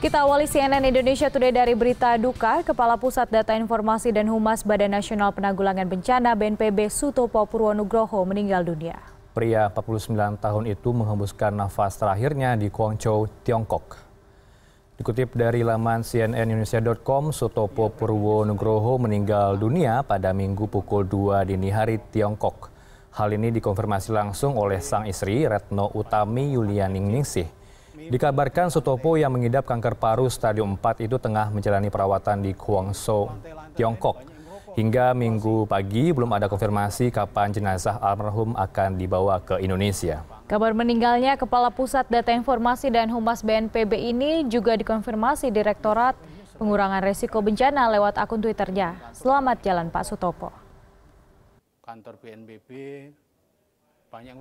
Kita awali CNN Indonesia Today dari berita duka. Kepala Pusat Data Informasi dan Humas Badan Nasional Penanggulangan Bencana BNPB Sutopo Purwonugroho meninggal dunia. Pria 49 tahun itu menghembuskan nafas terakhirnya di Guangzhou, Tiongkok. Dikutip dari laman cnnindonesia.com, Sutopo Purwonugroho meninggal dunia pada Minggu pukul 2 dini hari Tiongkok. Hal ini dikonfirmasi langsung oleh sang istri Retno Utami Yulianing Ningsih. Dikabarkan Sutopo yang mengidap kanker paru stadium 4 itu tengah menjalani perawatan di Guangzhou, Tiongkok. Hingga minggu pagi belum ada konfirmasi kapan jenazah almarhum akan dibawa ke Indonesia. Kabar meninggalnya Kepala Pusat Data Informasi dan Humas BNPB ini juga dikonfirmasi Direktorat Pengurangan Resiko Bencana lewat akun Twitternya. Selamat jalan Pak Sutopo. Kantor BNPB banyak